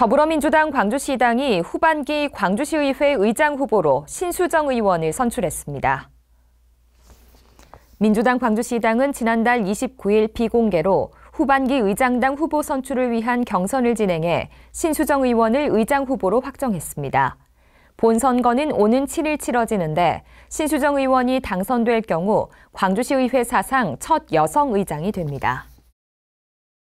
더불어민주당 광주시당이 후반기 광주시의회 의장 후보로 신수정 의원을 선출했습니다. 민주당 광주시당은 지난달 29일 비공개로 후반기 의장당 후보 선출을 위한 경선을 진행해 신수정 의원을 의장 후보로 확정했습니다. 본 선거는 오는 7일 치러지는데 신수정 의원이 당선될 경우 광주시의회 사상 첫 여성 의장이 됩니다.